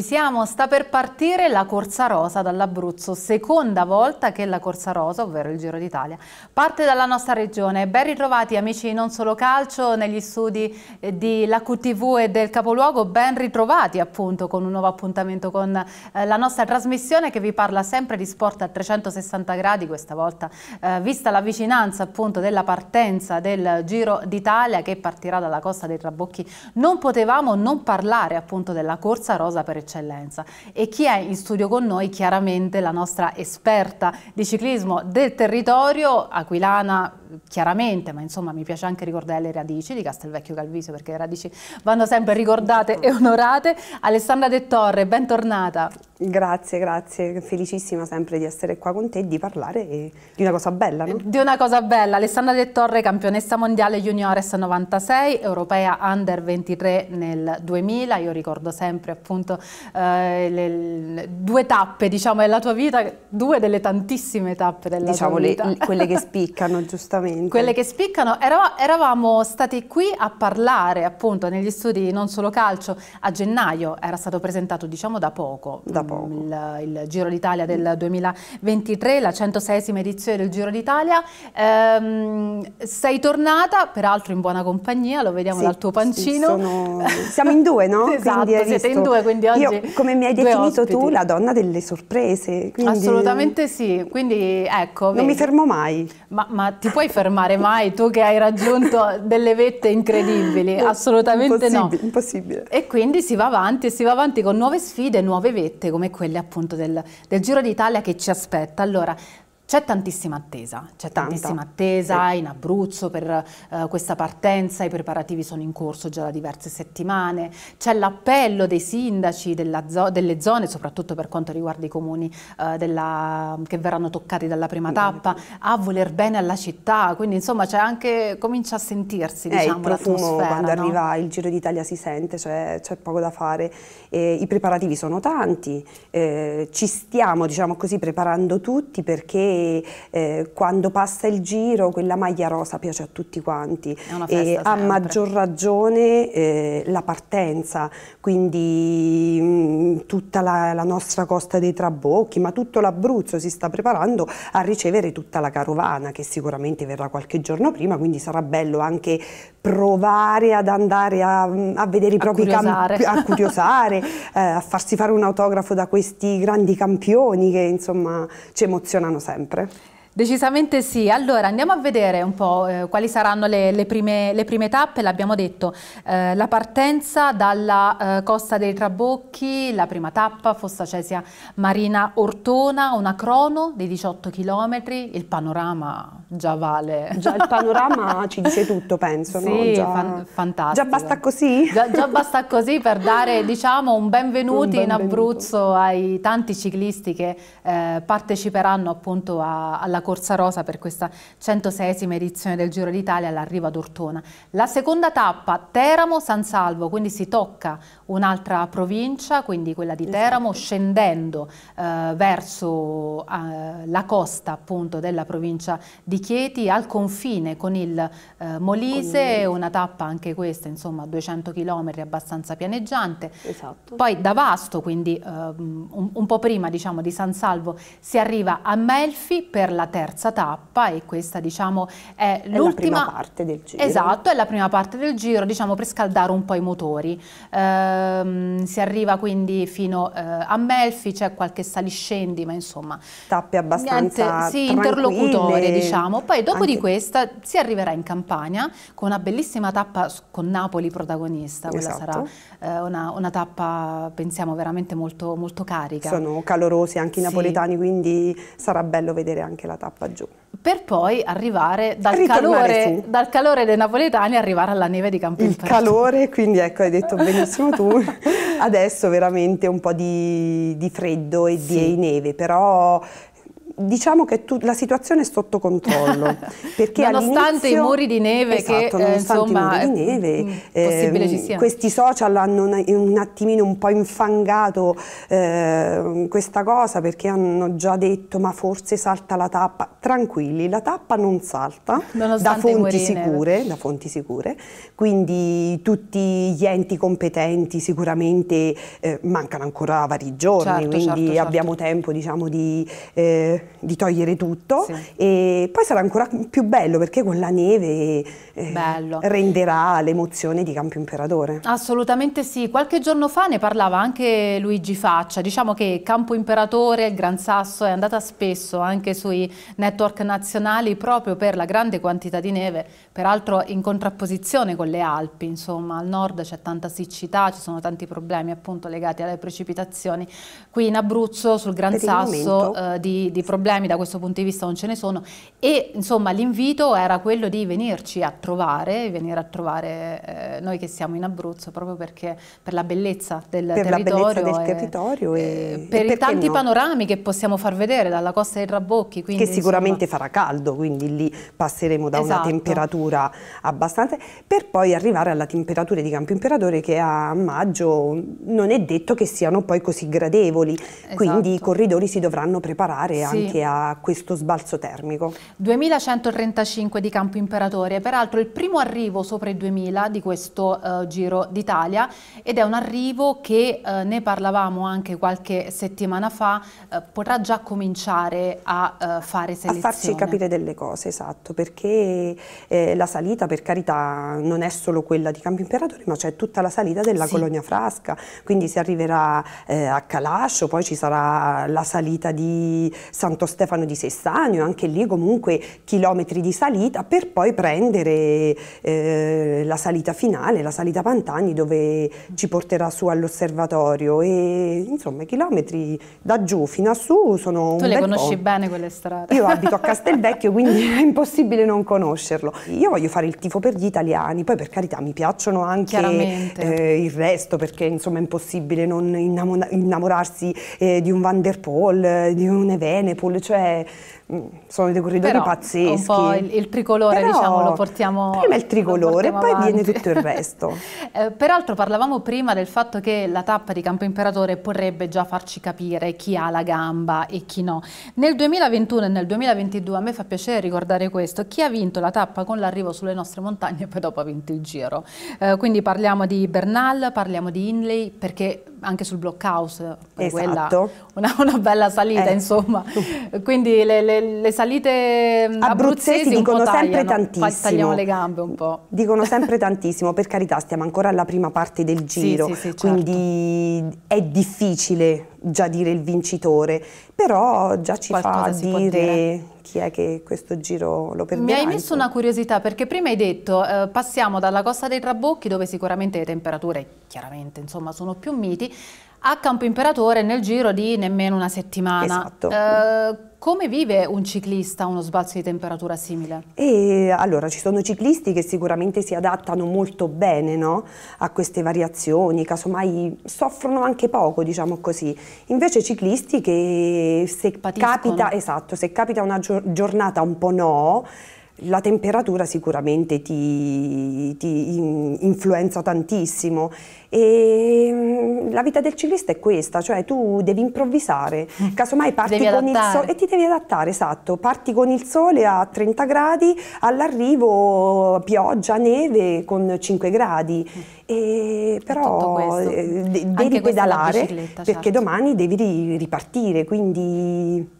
Ci siamo, sta per partire la Corsa Rosa dall'Abruzzo, seconda volta che la Corsa Rosa, ovvero il Giro d'Italia, parte dalla nostra regione. Ben ritrovati amici di Non Solo Calcio negli studi eh, di QTV e del Capoluogo, ben ritrovati appunto con un nuovo appuntamento con eh, la nostra trasmissione che vi parla sempre di sport a 360 gradi, questa volta eh, vista la vicinanza appunto della partenza del Giro d'Italia che partirà dalla costa dei Trabocchi. Non potevamo non parlare appunto della Corsa Rosa per eccellenza eccellenza. E chi è in studio con noi? Chiaramente la nostra esperta di ciclismo del territorio, aquilana chiaramente, ma insomma mi piace anche ricordare le radici di Castelvecchio Calviso perché le radici vanno sempre ricordate e onorate. Alessandra De Torre, bentornata. Grazie, grazie, felicissima sempre di essere qua con te e di parlare di una cosa bella. No? Di una cosa bella, Alessandra De Torre, campionessa mondiale juniores 96, europea under 23 nel 2000, io ricordo sempre appunto eh, le, due tappe diciamo, della tua vita, due delle tantissime tappe della diciamo tua vita. Diciamo quelle che spiccano giustamente. Quelle che spiccano, Era, eravamo stati qui a parlare appunto negli studi non solo calcio a gennaio, era stato presentato diciamo da poco, da poco. Mm, il, il Giro d'Italia del 2023, la 106 edizione del Giro d'Italia, ehm, sei tornata peraltro in buona compagnia, lo vediamo sì, dal tuo pancino. Sì, sono... Siamo in due no? esatto, siete visto... in due quindi oggi... Io Proprio come mi hai definito tu, la donna delle sorprese. Quindi... Assolutamente sì, quindi ecco. Non vedi. mi fermo mai. Ma, ma, ti puoi fermare mai tu che hai raggiunto delle vette incredibili? Assolutamente impossibile, no. Impossibile. E quindi si va avanti e si va avanti con nuove sfide, nuove vette come quelle appunto del, del Giro d'Italia che ci aspetta. Allora, c'è tantissima attesa, c'è tantissima attesa sì. in Abruzzo per uh, questa partenza, i preparativi sono in corso già da diverse settimane, c'è l'appello dei sindaci zo delle zone, soprattutto per quanto riguarda i comuni uh, della, che verranno toccati dalla prima tappa, a voler bene alla città, quindi insomma c'è anche, comincia a sentirsi eh, diciamo, l'atmosfera. Quando no? arriva il Giro d'Italia si sente, c'è poco da fare, eh, i preparativi sono tanti, eh, ci stiamo diciamo così preparando tutti perché eh, quando passa il giro quella maglia rosa piace a tutti quanti e a maggior ragione eh, la partenza, quindi mh, mm, tutta la, la, nostra costa dei Trabocchi, ma tutto l'Abruzzo si sta preparando a ricevere tutta la carovana che sicuramente verrà qualche giorno prima, quindi sarà bello anche provare ad andare a, a vedere i propri campi, a curiosare, eh, a farsi fare un autografo da questi grandi campioni che insomma ci emozionano sempre. sempre. Decisamente sì, allora andiamo a vedere un po' eh, quali saranno le, le, prime, le prime, tappe, l'abbiamo detto, eh, la partenza dalla eh, costa dei Trabocchi, la prima tappa, Fossa Cesia Marina Ortona, una crono dei 18 km, il panorama già vale. Già il panorama ci dice tutto penso, sì, no? Già, fan fantastico. Già basta così? Già, già, basta così per dare diciamo un benvenuto in Abruzzo ai tanti ciclisti che eh, parteciperanno appunto a, alla corsa corsa rosa per questa 106esima edizione del Giro d'Italia all'arrivo ad Ortona. La seconda tappa Teramo-San Salvo, quindi si tocca un'altra provincia, quindi quella di esatto. Teramo, esatto. scendendo eh, verso eh, la costa appunto della provincia di Chieti, al confine con il eh, Molise, con il... una tappa anche questa, insomma 200 km abbastanza pianeggiante. Esatto. Poi da Vasto, quindi ehm, un, un, po' prima diciamo di San Salvo, si arriva a Melfi per la terza tappa e questa diciamo è, è l'ultima parte del giro. Esatto, è la prima parte del giro, diciamo per scaldare un po' i motori. Ehm, si arriva quindi fino eh, a Melfi, c'è qualche saliscendi, ma insomma tappe abbastanza niente, sì, interlocutorie, diciamo. Poi dopo anche... di questa si arriverà in Campania con una bellissima tappa con Napoli protagonista, quella esatto. sarà eh, una, una, tappa pensiamo veramente molto, molto carica. Sono calorosi anche i napoletani, sì. quindi sarà bello vedere anche la tappa giù. Per poi arrivare dal, calore, dal calore, dei napoletani arrivare alla neve di Campo Il calore, quindi ecco, hai detto benissimo tu. Adesso veramente un po' di, di freddo e sì. di neve, però diciamo che tu, la situazione è sotto controllo. Perché nonostante i muri di neve esatto, che eh, insomma, di neve, mh, mm, mm, ehm, questi social hanno un, un, attimino un po' infangato eh, questa cosa perché hanno già detto ma forse salta la tappa. Tranquilli, la tappa non salta da fonti, sicure, da fonti, sicure, quindi tutti gli enti competenti sicuramente eh, mancano ancora vari giorni, certo, quindi certo, certo. abbiamo tempo diciamo, di eh, di togliere tutto sì. e poi sarà ancora più bello perché con la neve eh, renderà l'emozione di Campo Imperatore. Assolutamente sì, qualche giorno fa ne parlava anche Luigi Faccia, diciamo che Campo Imperatore, il Gran Sasso è andata spesso anche sui network nazionali proprio per la grande quantità di neve, peraltro in contrapposizione con le Alpi, insomma al nord c'è tanta siccità, ci sono tanti problemi appunto legati alle precipitazioni, qui in Abruzzo sul Gran Sasso eh, di, di problemi problemi da questo punto di vista non ce ne sono e insomma l'invito era quello di venirci a trovare, venire a trovare eh, noi che siamo in Abruzzo proprio perché per la bellezza del per territorio, bellezza del e, territorio e, eh, e per i tanti no? panorami che possiamo far vedere dalla costa dei Rabocchi. Quindi, che sicuramente insomma, farà caldo, quindi lì passeremo da esatto. una temperatura abbastanza per poi arrivare alla temperatura di Campo Imperatore che a maggio non è detto che siano poi così gradevoli, esatto. quindi i esatto. corridori si dovranno preparare sì, anche davanti sì. a questo sbalzo termico. 2135 di Campo Imperatore, peraltro il primo arrivo sopra i 2000 di questo uh, Giro d'Italia ed è un arrivo che uh, ne parlavamo anche qualche settimana fa, uh, potrà già cominciare a fare selezione. A farci capire delle cose, esatto, perché eh, la salita per carità non è solo quella di Campo Imperatore, ma c'è tutta la salita della sì. Colonia Frasca, quindi si arriverà eh, a Calascio, poi ci sarà la salita di San Santo Stefano di Sessanio, anche lì comunque chilometri di salita, per poi prendere eh, la salita finale, la salita Pantani, dove ci porterà su all'osservatorio. E insomma, i chilometri da giù fino a su sono tu un Tu le conosci po'. bene quelle strade. Io abito a Castelvecchio, quindi è impossibile non conoscerlo. Io voglio fare il tifo per gli italiani, poi per carità mi piacciono anche eh, il resto, perché insomma è impossibile non innamorarsi eh, di un Van der Poel, eh, di un Evene, Liverpool, cioè mm, sono dei corridori Però, pazzeschi. Un po' il, il tricolore, Però, diciamo, lo portiamo Prima il tricolore poi avanti. viene tutto il resto. eh, peraltro parlavamo prima del fatto che la tappa di Campo Imperatore potrebbe già farci capire chi ha la gamba e chi no. Nel 2021 e nel 2022 a me fa piacere ricordare questo, chi ha vinto la tappa con l'arrivo sulle nostre montagne e poi dopo ha vinto il giro. Eh, quindi parliamo di Bernal, parliamo di Inley perché anche sul blockhouse, esatto. una, una, bella salita eh. insomma, quindi le, le, le salite mm, abruzzesi, abruzzesi dicono sempre tantissimo, tagliamo le gambe un po'. Dicono sempre tantissimo, per carità stiamo ancora alla prima parte del giro, sì, sì, sì, certo. quindi è difficile già dire il vincitore, però già ci Qualcosa fa dire chi è che questo giro lo permette. Mi hai messo una curiosità perché prima hai detto eh, passiamo dalla costa dei Trabocchi dove sicuramente le temperature chiaramente insomma sono più miti a Campo Imperatore nel giro di nemmeno una settimana. Esatto. Eh, come vive un ciclista uno sbalzo di temperatura simile? E, allora, ci sono ciclisti che sicuramente si adattano molto bene no? a queste variazioni, casomai soffrono anche poco, diciamo così. Invece ciclisti che se capita, esatto, se capita una giornata un po' no, la temperatura sicuramente ti, ti influenza tantissimo e mm, la vita del ciclista è questa, cioè tu devi improvvisare, mm. casomai parti con il sole e ti devi adattare, esatto, parti con il sole a 30 gradi, all'arrivo pioggia, neve con 5 gradi, mm. e però eh, devi pedalare perché certo. domani devi ripartire, quindi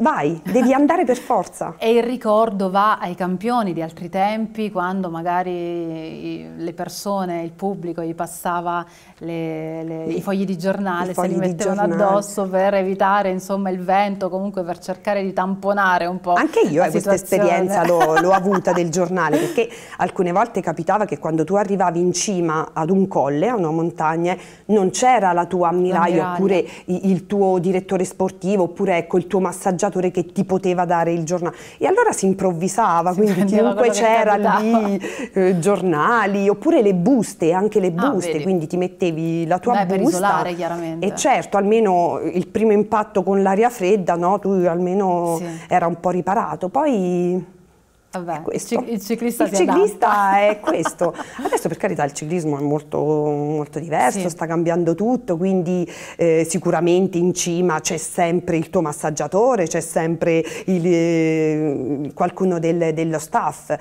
vai, devi andare per forza. e il ricordo va ai campioni di altri tempi, quando magari le persone, il pubblico gli passava le, le, i fogli di giornale, fogli se li mettevano addosso per evitare insomma, il vento, comunque per cercare di tamponare un po'. Anche io eh, questa esperienza l'ho avuta del giornale, perché alcune volte capitava che quando tu arrivavi in cima ad un colle, a una montagna, non c'era la tua ammiraglio, oppure il tuo direttore sportivo, oppure ecco, il tuo massaggiatore sceneggiatore che ti poteva dare il giornale. E allora si improvvisava, si quindi chiunque c'era lì, eh, giornali, oppure le buste, anche le ah, buste, ah, quindi ti mettevi la tua Beh, busta. per isolare chiaramente. E certo, almeno il primo impatto con l'aria fredda, no? tu almeno sì. era un po' riparato. Poi... Vabbè, questo. Il ciclista, il ciclista è questo. Adesso per carità il ciclismo è molto, molto diverso, sì. sta cambiando tutto, quindi eh, sicuramente in cima c'è sempre il tuo massaggiatore, c'è sempre il, eh, qualcuno del, dello staff,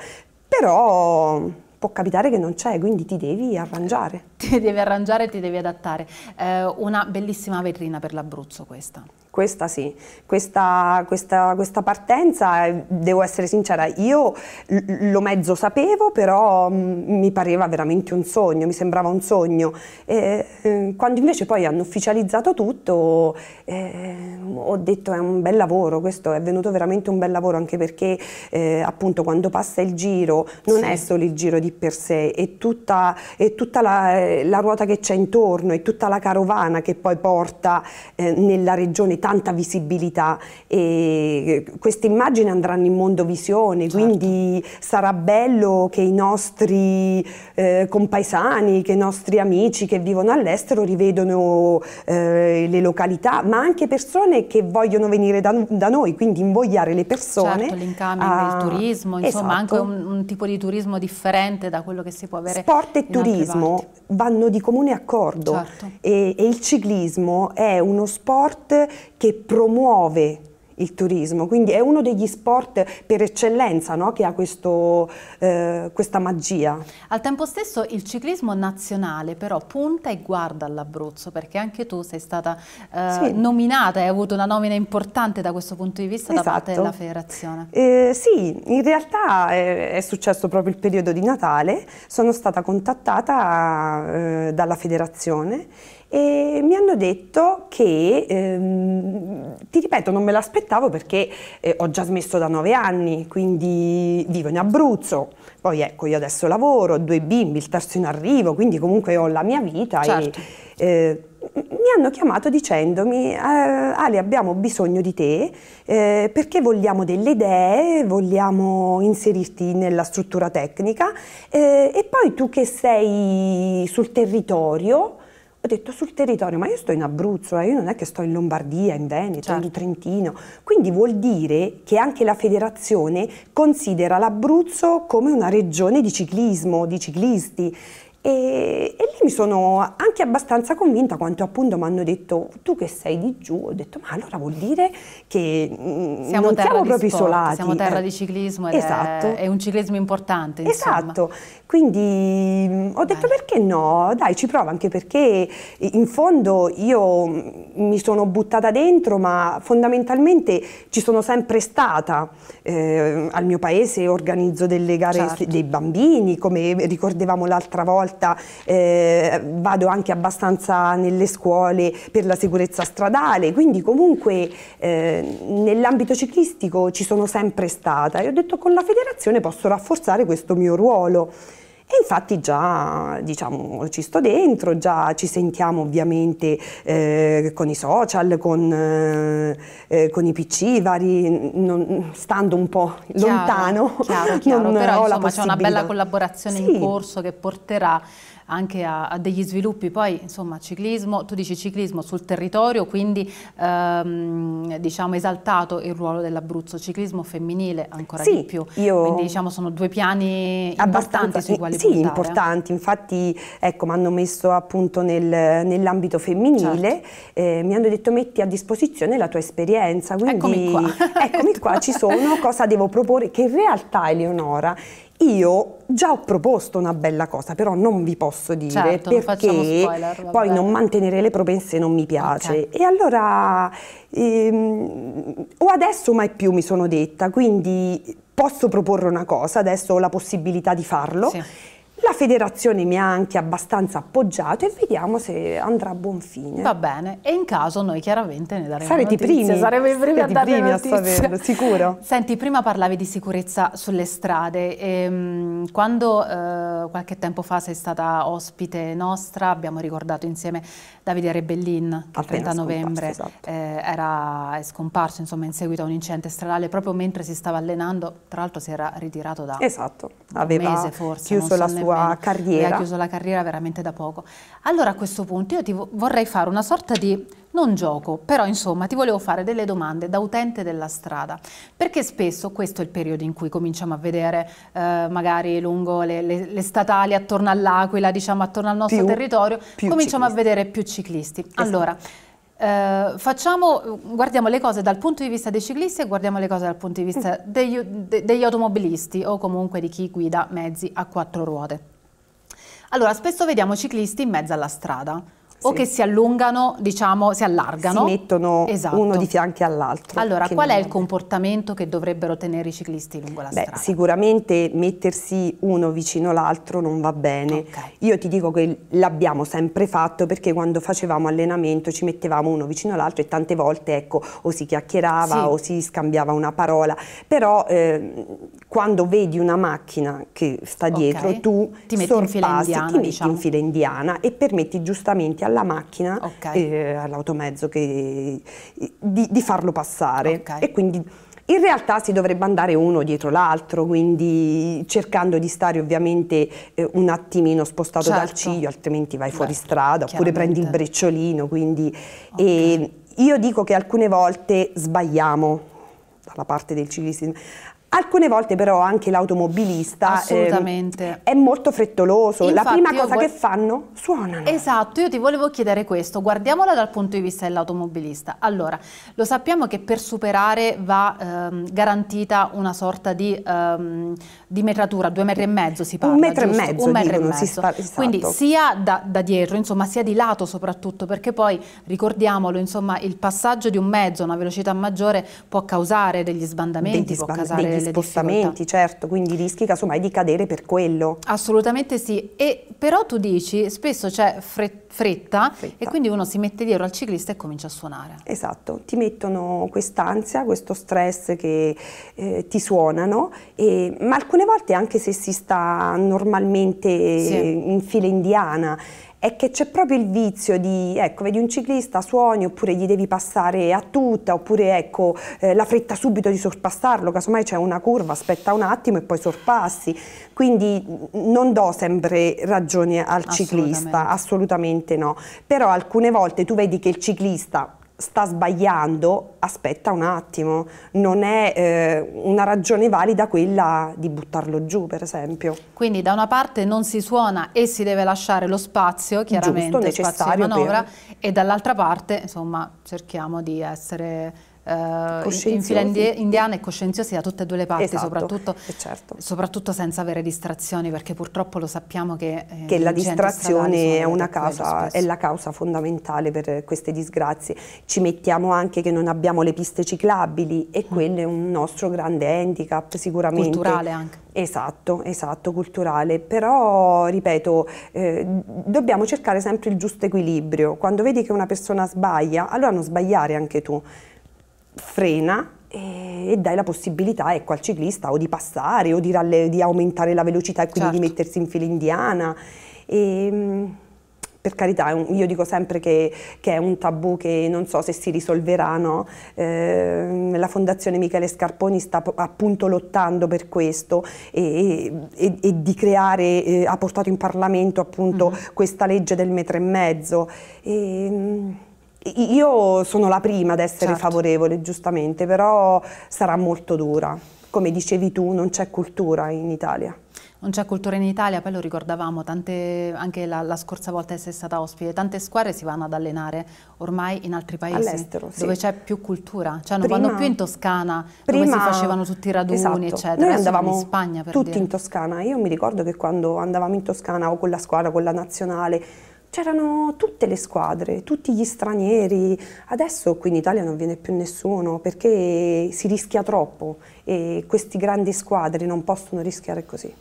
però può capitare che non c'è, quindi ti devi arrangiare. Ti devi arrangiare, e ti devi adattare. Eh, una bellissima vetrina per l'Abruzzo questa. Questa sì, questa, questa, questa, partenza, eh, devo essere sincera, io lo mezzo sapevo, però mm, mi pareva veramente un sogno, mi sembrava un sogno. E, eh, quando invece poi hanno ufficializzato tutto, eh, ho detto è un bel lavoro, questo è venuto veramente un bel lavoro, anche perché eh, appunto quando passa il giro non sì. è solo il giro di per sé, è tutta, è tutta la, eh, la, ruota che c'è intorno, è tutta la carovana che poi porta nella regione tanta visibilità e queste immagini andranno in mondovisione, certo. quindi sarà bello che i nostri eh, compaesani, che i nostri amici che vivono all'estero rivedono eh, le località, ma anche persone che vogliono venire da, da noi, quindi invogliare le persone. Certo, l'incambio a... del turismo, insomma esatto. anche un, un, tipo di turismo differente da quello che si può avere Sport e turismo vanno di comune accordo certo. e, e il ciclismo è uno sport che promuove il turismo, quindi è uno degli sport per eccellenza no? che ha questo, eh, questa magia. Al tempo stesso il ciclismo nazionale però punta e guarda all'Abruzzo perché anche tu sei stata eh, sì. nominata e hai avuto una nomina importante da questo punto di vista esatto. da parte esatto. della federazione. Eh, sì, in realtà è, è, successo proprio il periodo di Natale, sono stata contattata eh, dalla federazione e mi hanno detto che, ehm, ti ripeto, non me l'aspettavo perché eh, ho già smesso da nove anni, quindi vivo in Abruzzo, poi ecco io adesso lavoro, ho due bimbi, il terzo in arrivo, quindi comunque ho la mia vita. Certo. E, eh, mi hanno chiamato dicendomi eh, Ale abbiamo bisogno di te eh, perché vogliamo delle idee, vogliamo inserirti nella struttura tecnica eh, e poi tu che sei sul territorio ho detto sul territorio, ma io sto in Abruzzo, eh, io non è che sto in Lombardia, in Veneto, certo. in Trentino, quindi vuol dire che anche la federazione considera l'Abruzzo come una regione di ciclismo, di ciclisti. E, e, lì mi sono anche abbastanza convinta quanto appunto mi hanno detto tu che sei di giù, ho detto ma allora vuol dire che mm, siamo non siamo proprio sport, isolati. Siamo terra eh. di ciclismo ed esatto. è, è, un ciclismo importante. Insomma. Esatto, quindi mm, ho detto Beh. perché no, dai ci provo anche perché in fondo io mm, mi sono buttata dentro ma fondamentalmente ci sono sempre stata. Eh, al mio paese organizzo delle gare certo. dei bambini come ricordavamo l'altra volta volta eh, vado anche abbastanza nelle scuole per la sicurezza stradale, quindi comunque eh, nell'ambito ciclistico ci sono sempre stata e ho detto con la federazione posso rafforzare questo mio ruolo. E infatti già diciamo, ci sto dentro, già ci sentiamo ovviamente eh, con i social, con, eh, eh con i PC vari, non, stando un po' chiaro, lontano. Chiaro, chiaro. non però ho insomma, c'è una bella collaborazione sì. in corso che porterà anche a, a degli sviluppi, poi insomma ciclismo, tu dici ciclismo sul territorio, quindi ehm, diciamo esaltato il ruolo dell'Abruzzo, ciclismo femminile ancora sì, di più, quindi diciamo sono due piani importanti sui quali sì, puntare. Sì, importanti, infatti ecco mi hanno messo appunto nel, nell'ambito femminile, certo. eh, mi hanno detto metti a disposizione la tua esperienza, quindi eccomi qua, eccomi qua ci sono, cosa devo proporre, che in realtà Eleonora io già ho proposto una bella cosa, però non vi posso dire certo, perché non spoiler, poi non mantenere le promesse non mi piace. Okay. E allora ehm, o adesso mai più mi sono detta, quindi posso proporre una cosa, adesso ho la possibilità di farlo. Sì la federazione mi ha anche abbastanza appoggiato e vediamo se andrà a buon fine. Va bene, e in caso noi chiaramente ne daremo Sarete notizie. Primi. Saremo i primi Sarete a darne primi a saperlo, sicuro. Senti, prima parlavi di sicurezza sulle strade. E, ehm, quando eh, qualche tempo fa sei stata ospite nostra, abbiamo ricordato insieme Davide Rebellin, che il 30 novembre esatto. eh, era è scomparso insomma, in seguito a un incidente stradale, proprio mentre si stava allenando, tra l'altro si era ritirato da esatto. Aveva un mese forse, chiuso la so sua sua carriera. Lei ha chiuso la carriera veramente da poco. Allora a questo punto io ti vorrei fare una sorta di, non gioco, però insomma ti volevo fare delle domande da utente della strada, perché spesso questo è il periodo in cui cominciamo a vedere eh, magari lungo le, le, le statali attorno all'Aquila, diciamo attorno al nostro più, territorio, più cominciamo ciclisti. a vedere più ciclisti. Esatto. Allora, eh, facciamo, guardiamo le cose dal punto di vista dei ciclisti e guardiamo le cose dal punto di vista mm. degli, de, degli automobilisti o comunque di chi guida mezzi a quattro ruote. Allora, spesso vediamo ciclisti in mezzo alla strada o che si allungano, diciamo, si allargano. Si mettono esatto. uno di fianco all'altro. Allora, qual è il comportamento che dovrebbero tenere i ciclisti lungo la Beh, strada? Sicuramente mettersi uno vicino all'altro non va bene. Okay. Io ti dico che l'abbiamo sempre fatto perché quando facevamo allenamento ci mettevamo uno vicino all'altro e tante volte, ecco, o si chiacchierava sì. o si scambiava una parola. Però eh, quando vedi una macchina che sta dietro, okay. tu ti metti sorpassi, in fila indiana, ti metti diciamo. in fila indiana e permetti giustamente alla macchina, okay. eh, all'automezzo che, di, di, farlo passare. Okay. E quindi in realtà si dovrebbe andare uno dietro l'altro, quindi cercando di stare ovviamente eh, un attimino spostato certo. dal ciglio, altrimenti vai fuori Beh, strada, oppure prendi il brecciolino. Quindi, okay. io dico che alcune volte sbagliamo dalla parte del ciclismo Alcune volte però anche l'automobilista eh, è molto frettoloso, Infatti, la prima cosa che fanno suonano. Esatto, io ti volevo chiedere questo, guardiamola dal punto di vista dell'automobilista. Allora, lo sappiamo che per superare va ehm, garantita una sorta di, ehm, di metratura, due metri e mezzo si parla, Un metro giusto? e mezzo, Un metro dicono, e mezzo. Si spa- esatto. Quindi sia da, da, dietro, insomma, sia di lato soprattutto, perché poi, ricordiamolo, insomma, il passaggio di un mezzo a una velocità maggiore può causare degli sbandamenti, può causare Degli spostamenti, certo, quindi rischi casomai di cadere per quello. Assolutamente sì, e però tu dici spesso c'è fretta, fretta, e quindi uno si mette dietro al ciclista e comincia a suonare. Esatto, ti mettono quest'ansia, questo stress che eh, ti suonano, e, ma alcune volte anche se si sta normalmente sì. in fila indiana, è che c'è proprio il vizio di, ecco, vedi un ciclista, suoni, oppure gli devi passare a tutta, oppure ecco, eh, la fretta subito di sorpassarlo, casomai c'è una curva, aspetta un attimo e poi sorpassi. Quindi non do sempre ragione al assolutamente. ciclista, assolutamente no. Però alcune volte tu vedi che il ciclista sta sbagliando, aspetta un attimo, non è eh, una ragione valida quella di buttarlo giù, per esempio. Quindi da una parte non si suona e si deve lasciare lo spazio, chiaramente, Giusto, spazio di manovra, per... e dall'altra parte, insomma, cerchiamo di essere Uh, in fila indiana e coscienziosi da tutte e due le parti, esatto, soprattutto, eh, certo. soprattutto, senza avere distrazioni, perché purtroppo lo sappiamo che, eh, che la distrazione è, causa, è, la causa fondamentale per queste disgrazie. Ci mettiamo anche che non abbiamo le piste ciclabili e mm. quello è un nostro grande handicap sicuramente. Culturale anche. Esatto, esatto, culturale, però ripeto, eh, dobbiamo cercare sempre il giusto equilibrio. Quando vedi che una persona sbaglia, allora non sbagliare anche tu frena e, e dai la possibilità ecco, al ciclista o di passare o di, ralle, di aumentare la velocità e quindi certo. di mettersi in fila indiana. E, ehm, per carità, io dico sempre che, che, è un tabù che non so se si risolverà, no? eh, la Fondazione Michele Scarponi sta appunto lottando per questo e, e, e di creare, eh, ha portato in Parlamento appunto mm -hmm. questa legge del metro e mezzo. E, ehm, io sono la prima ad essere certo. favorevole, giustamente, però sarà molto dura. Come dicevi tu, non c'è cultura in Italia. Non c'è cultura in Italia, poi lo ricordavamo, tante, anche la, la, scorsa volta che sei stata ospite, tante squadre si vanno ad allenare ormai in altri paesi dove sì. c'è più cultura, cioè non prima, vanno più in Toscana prima, dove si facevano tutti i raduni esatto. eccetera, Noi andavamo in Spagna per tutti dire. in Toscana, io mi ricordo che quando andavamo in Toscana o con la squadra, con la nazionale, c'erano tutte le squadre, tutti gli stranieri. Adesso qui in Italia non viene più nessuno perché si rischia troppo e queste grandi squadre non possono rischiare così.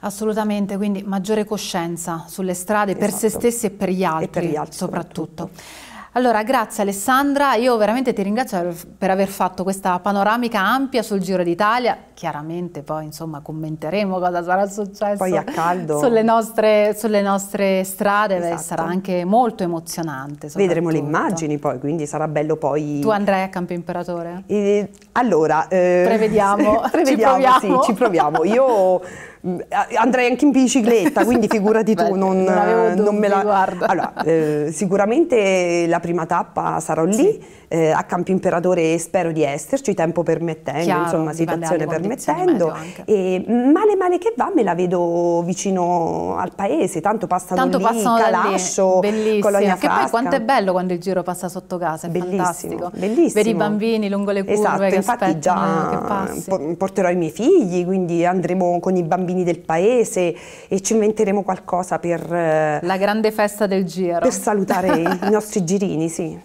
Assolutamente, quindi maggiore coscienza sulle strade esatto. per se esatto. stessi e per gli altri, e per gli altri soprattutto. soprattutto. Allora, grazie Alessandra, io veramente ti ringrazio per aver fatto questa panoramica ampia sul Giro d'Italia, chiaramente poi insomma commenteremo cosa sarà successo poi a caldo. Sulle, nostre, sulle nostre strade, esatto. Beh, sarà anche molto emozionante. Vedremo le immagini poi, quindi sarà bello poi... Tu andrai a Campo Imperatore? E, eh, allora... Eh... Prevediamo, prevediamo, ci proviamo. Sì, ci proviamo. Io Mm, andrei anche in bicicletta, quindi figurati tu, Beh, non, non, eh, non me la... guardo. Allora, eh, sicuramente la prima tappa sarò lì, sì. eh, a Campo Imperatore spero di esserci, tempo permettendo, Chiaro, insomma situazione permettendo, e male male che va me la vedo vicino al paese, tanto passano tanto lì, passano Calascio, lì. Colonia che Frasca. poi quanto è bello quando il giro passa sotto casa, è bellissimo, fantastico. Bellissimo. Vedi i bambini lungo le curve esatto, infatti già porterò i miei figli, quindi andremo con i bambini bambini del paese e ci inventeremo qualcosa per... Eh, La grande festa del giro. Per salutare i nostri girini, sì.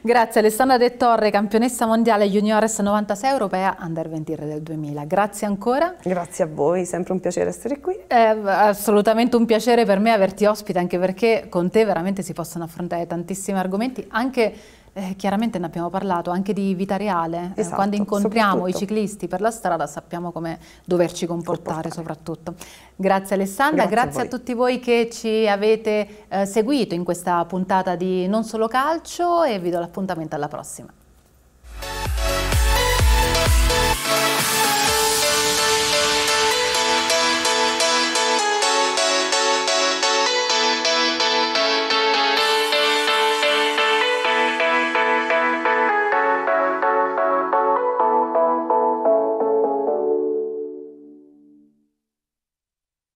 Grazie Alessandra De Torre, campionessa mondiale juniores 96 europea under 23 del 2000. Grazie ancora. Grazie a voi, sempre un piacere essere qui. È assolutamente un piacere per me averti ospite, anche perché con te veramente si possono affrontare tantissimi argomenti, anche eh, chiaramente ne abbiamo parlato anche di vita reale, eh, esatto, eh, quando incontriamo i ciclisti per la strada sappiamo come doverci comportare, comportare. soprattutto. Grazie Alessandra, grazie, grazie a, a, tutti voi che ci avete eh, seguito in questa puntata di Non Solo Calcio e vi do l'appuntamento alla prossima.